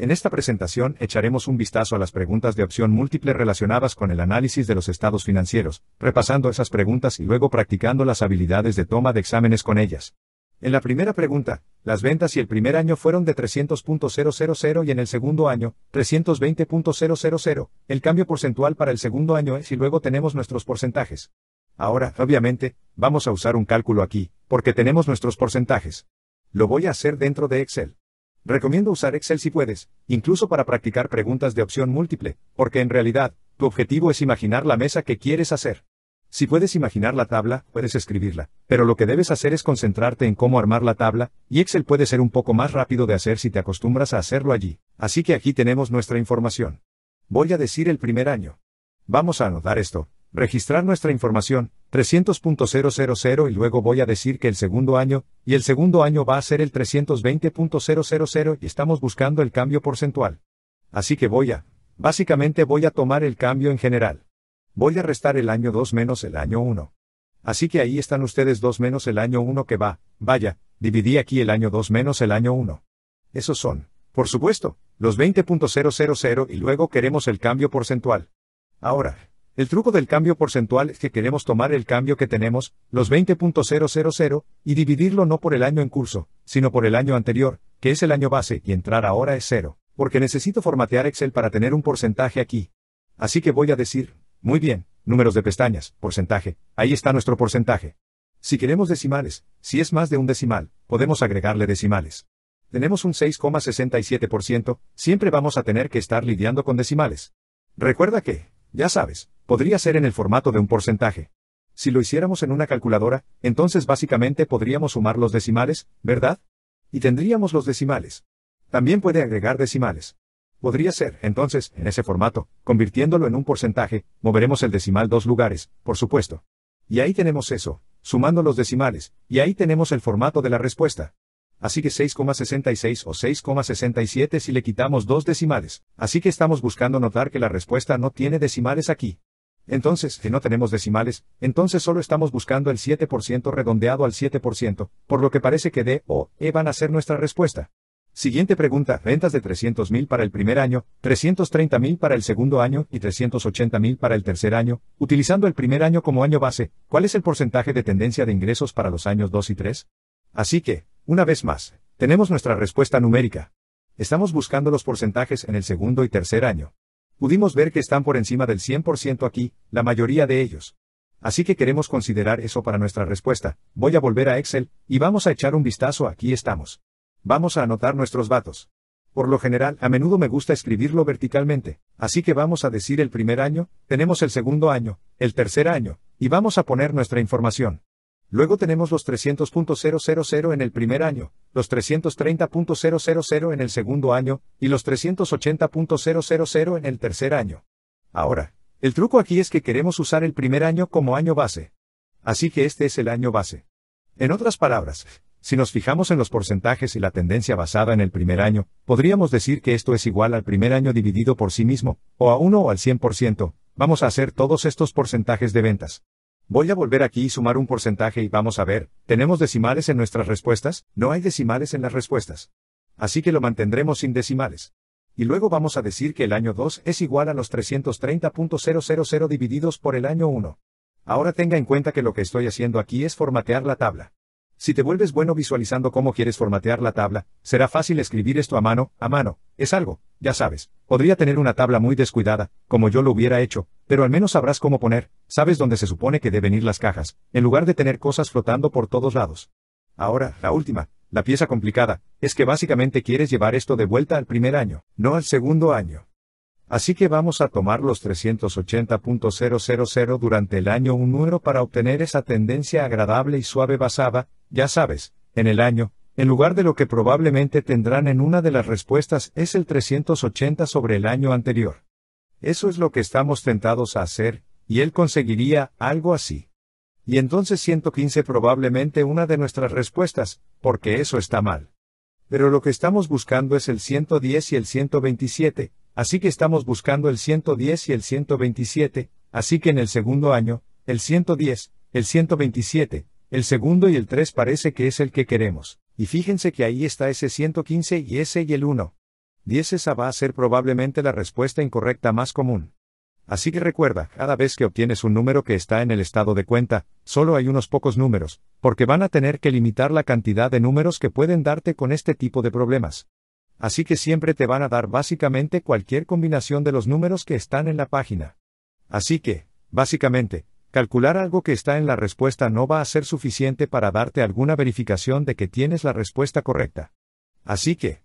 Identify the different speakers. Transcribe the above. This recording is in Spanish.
Speaker 1: En esta presentación echaremos un vistazo a las preguntas de opción múltiple relacionadas con el análisis de los estados financieros, repasando esas preguntas y luego practicando las habilidades de toma de exámenes con ellas. En la primera pregunta, las ventas y el primer año fueron de 300.000 y en el segundo año, 320.000. El cambio porcentual para el segundo año es y luego tenemos nuestros porcentajes. Ahora, obviamente, vamos a usar un cálculo aquí, porque tenemos nuestros porcentajes. Lo voy a hacer dentro de Excel. Recomiendo usar Excel si puedes, incluso para practicar preguntas de opción múltiple, porque en realidad, tu objetivo es imaginar la mesa que quieres hacer. Si puedes imaginar la tabla, puedes escribirla, pero lo que debes hacer es concentrarte en cómo armar la tabla, y Excel puede ser un poco más rápido de hacer si te acostumbras a hacerlo allí. Así que aquí tenemos nuestra información. Voy a decir el primer año. Vamos a anotar esto, registrar nuestra información, 300.000 y luego voy a decir que el segundo año, y el segundo año va a ser el 320.000 y estamos buscando el cambio porcentual. Así que voy a, básicamente voy a tomar el cambio en general. Voy a restar el año 2 menos el año 1. Así que ahí están ustedes 2 menos el año 1 que va, vaya, dividí aquí el año 2 menos el año 1. Esos son, por supuesto, los 20.000 y luego queremos el cambio porcentual. Ahora, el truco del cambio porcentual es que queremos tomar el cambio que tenemos, los 20.000, y dividirlo no por el año en curso, sino por el año anterior, que es el año base, y entrar ahora es cero, porque necesito formatear Excel para tener un porcentaje aquí. Así que voy a decir, muy bien, números de pestañas, porcentaje, ahí está nuestro porcentaje. Si queremos decimales, si es más de un decimal, podemos agregarle decimales. Tenemos un 6,67%, siempre vamos a tener que estar lidiando con decimales. Recuerda que, ya sabes, podría ser en el formato de un porcentaje. Si lo hiciéramos en una calculadora, entonces básicamente podríamos sumar los decimales, ¿verdad? Y tendríamos los decimales. También puede agregar decimales. Podría ser, entonces, en ese formato, convirtiéndolo en un porcentaje, moveremos el decimal dos lugares, por supuesto. Y ahí tenemos eso, sumando los decimales, y ahí tenemos el formato de la respuesta así que 6,66 o 6,67 si le quitamos dos decimales, así que estamos buscando notar que la respuesta no tiene decimales aquí. Entonces, si no tenemos decimales, entonces solo estamos buscando el 7% redondeado al 7%, por lo que parece que D o E van a ser nuestra respuesta. Siguiente pregunta, ventas de 300.000 para el primer año, 330.000 para el segundo año y 380.000 para el tercer año, utilizando el primer año como año base, ¿cuál es el porcentaje de tendencia de ingresos para los años 2 y 3? Así que, una vez más, tenemos nuestra respuesta numérica. Estamos buscando los porcentajes en el segundo y tercer año. Pudimos ver que están por encima del 100% aquí, la mayoría de ellos. Así que queremos considerar eso para nuestra respuesta. Voy a volver a Excel, y vamos a echar un vistazo aquí estamos. Vamos a anotar nuestros datos. Por lo general, a menudo me gusta escribirlo verticalmente, así que vamos a decir el primer año, tenemos el segundo año, el tercer año, y vamos a poner nuestra información. Luego tenemos los 300.000 en el primer año, los 330.000 en el segundo año, y los 380.000 en el tercer año. Ahora, el truco aquí es que queremos usar el primer año como año base. Así que este es el año base. En otras palabras, si nos fijamos en los porcentajes y la tendencia basada en el primer año, podríamos decir que esto es igual al primer año dividido por sí mismo, o a 1 o al 100%, vamos a hacer todos estos porcentajes de ventas. Voy a volver aquí y sumar un porcentaje y vamos a ver, ¿tenemos decimales en nuestras respuestas? No hay decimales en las respuestas. Así que lo mantendremos sin decimales. Y luego vamos a decir que el año 2 es igual a los 330.000 divididos por el año 1. Ahora tenga en cuenta que lo que estoy haciendo aquí es formatear la tabla. Si te vuelves bueno visualizando cómo quieres formatear la tabla, será fácil escribir esto a mano, a mano, es algo, ya sabes, podría tener una tabla muy descuidada, como yo lo hubiera hecho, pero al menos sabrás cómo poner, sabes dónde se supone que deben ir las cajas, en lugar de tener cosas flotando por todos lados. Ahora, la última, la pieza complicada, es que básicamente quieres llevar esto de vuelta al primer año, no al segundo año. Así que vamos a tomar los 380.000 durante el año un número para obtener esa tendencia agradable y suave basada, ya sabes, en el año, en lugar de lo que probablemente tendrán en una de las respuestas es el 380 sobre el año anterior. Eso es lo que estamos tentados a hacer, y él conseguiría algo así. Y entonces 115 probablemente una de nuestras respuestas, porque eso está mal. Pero lo que estamos buscando es el 110 y el 127, así que estamos buscando el 110 y el 127, así que en el segundo año, el 110, el 127, el segundo y el 3 parece que es el que queremos, y fíjense que ahí está ese 115 y ese y el 1. 10 esa va a ser probablemente la respuesta incorrecta más común. Así que recuerda, cada vez que obtienes un número que está en el estado de cuenta, solo hay unos pocos números, porque van a tener que limitar la cantidad de números que pueden darte con este tipo de problemas. Así que siempre te van a dar básicamente cualquier combinación de los números que están en la página. Así que, básicamente, Calcular algo que está en la respuesta no va a ser suficiente para darte alguna verificación de que tienes la respuesta correcta. Así que,